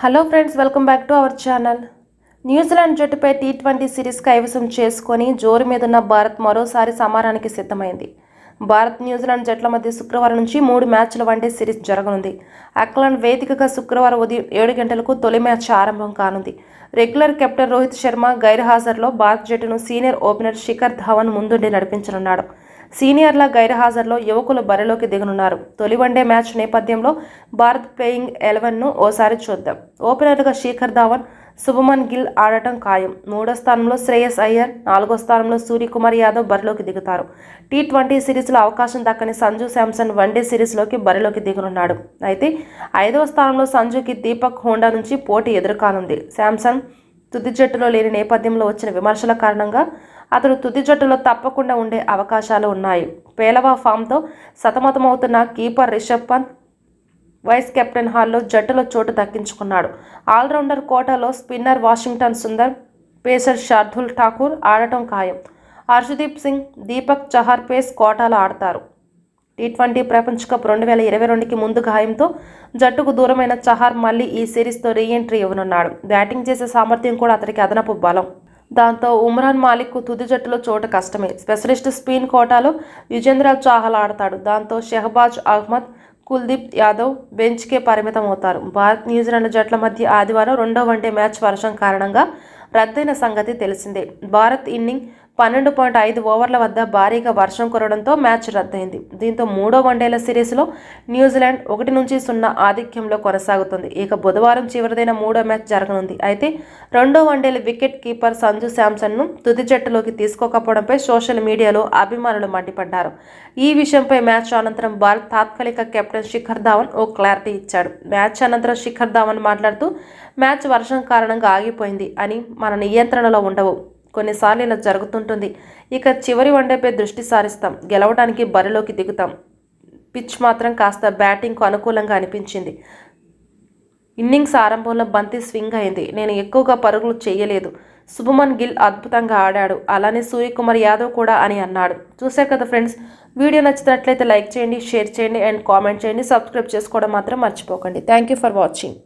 hello friends welcome back to our channel New Zealand జట్టుపై T twenty series కైవసం చేసుకొని జోరు మీదున్న భారత్ మరోసారి సమారానికి సిద్ధమైంది భారత్ న్యూజిలాండ్ జట్ల మధ్య శుక్రవారం నుంచి మూడు మ్యాచ్ల వన్డే సిరీస్ జరగనుంది అక్లాండ్ వేదికగా శుక్రవారం ఉదయం ఏడు గంటలకు తొలి మ్యాచ్ ఆరంభం కానుంది రెగ్యులర్ కెప్టెన్ రోహిత్ శర్మ గైర్హాజర్లో భారత్ జట్టును సీనియర్ ఓపెనర్ శిఖర్ ధవన్ ముందుండి నడిపించనున్నాడు సీనియర్ల గైర్హాజరులో యువకులు బరిలోకి దిగనున్నారు తొలి వన్డే మ్యాచ్ నేపథ్యంలో భారత్ ప్లేయింగ్ ఎలెవన్ను ఓసారి చూద్దాం ఓపెనర్గా శిఖర్ ధావన్ శుభమన్ గిల్ ఆడటం ఖాయం మూడో స్థానంలో శ్రేయస్ అయ్యర్ నాలుగో స్థానంలో సూర్యకుమార్ యాదవ్ బరిలోకి దిగుతారు టీ ట్వంటీ సిరీస్లో అవకాశం దక్కని సంజు శాంసన్ వన్డే సిరీస్లోకి బరిలోకి దిగనున్నాడు అయితే ఐదవ స్థానంలో సంజుకి దీపక్ హోండా నుంచి పోటీ ఎదురుకానుంది శాంసన్ తుది జట్టులో లేని నేపథ్యంలో వచ్చిన విమర్శల కారణంగా అతడు తుది జట్టులో తప్పకుండా ఉండే అవకాశాలు ఉన్నాయి పేలవ ఫామ్తో సతమతమవుతున్న keeper Rishabh Pant vice captain హాల్లో జట్టులో చోటు దక్కించుకున్నాడు ఆల్రౌండర్ కోటాలో స్పిన్నర్ వాషింగ్టన్ సుందర్ పేసర్ షార్దుల్ ఠాకూర్ ఆడటం ఖాయం హర్షదీప్ సింగ్ దీపక్ చహార్ పేస్ కోటాలో ఆడతారు టీ ట్వంటీ ప్రపంచ కప్ రెండు వేల ఇరవై రెండుకి ముందు గాయంతో జట్టుకు దూరమైన చహార్ మళ్ళీ ఈ సిరీస్తో రీఎంట్రీ ఇవ్వనున్నాడు బ్యాటింగ్ చేసే సామర్థ్యం కూడా అతనికి అదనపు బలం దాంతో ఉమ్రాన్ మాలిక్కు తుది జట్టులో చోటు కష్టమే స్పెషలిస్ట్ స్పిన్ కోటాలో యుజేంద్ర చాహల్ ఆడతాడు దాంతో షెహబాజ్ అహ్మద్ కుల్దీప్ యాదవ్ బెంచ్కే పరిమితం అవుతారు భారత్ న్యూజిలాండ్ జట్ల మధ్య ఆదివారం రెండో వన్డే మ్యాచ్ వర్షం కారణంగా రద్దైన సంగతి తెలిసిందే భారత్ ఇన్నింగ్ పన్నెండు పాయింట్ ఐదు ఓవర్ల వద్ద భారీగా వర్షం కురవడంతో మ్యాచ్ రద్దయింది దీంతో మూడో వన్డేల సిరీస్లో న్యూజిలాండ్ ఒకటి నుంచి సున్నా ఆధిక్యంలో కొనసాగుతుంది ఇక బుధవారం చివరిదైన మూడో మ్యాచ్ జరగనుంది అయితే రెండో వన్డేల వికెట్ కీపర్ సంజు శాంసన్ను తుది జట్టులోకి తీసుకోకపోవడంపై సోషల్ మీడియాలో అభిమానులు మండిపడ్డారు ఈ విషయంపై మ్యాచ్ అనంతరం భారత్ తాత్కాలిక కెప్టెన్ శిఖర్ ధావన్ ఓ క్లారిటీ ఇచ్చాడు మ్యాచ్ అనంతరం శిఖర్ ధావన్ మాట్లాడుతూ మ్యాచ్ వర్షం కారణంగా ఆగిపోయింది అని మన నియంత్రణలో ఉండవు కొన్నిసార్లు ఇలా జరుగుతుంటుంది ఇక చివరి వన్డేపై దృష్టి సారిస్తాం గెలవడానికి బరిలోకి దిగుతాం పిచ్ మాత్రం కాస్త బ్యాటింగ్కు అనుకూలంగా అనిపించింది ఇన్నింగ్స్ ఆరంభంలో బంతి స్వింగ్ అయింది నేను ఎక్కువగా పరుగులు చేయలేదు శుభమన్ గిల్ అద్భుతంగా ఆడాడు అలానే సూర్యకుమార్ యాదవ్ కూడా అని అన్నాడు చూశారు కదా ఫ్రెండ్స్ వీడియో నచ్చినట్లయితే లైక్ చేయండి షేర్ చేయండి అండ్ కామెంట్ చేయండి సబ్స్క్రైబ్ చేసుకోవడం మాత్రం మర్చిపోకండి థ్యాంక్ యూ ఫర్ వాచింగ్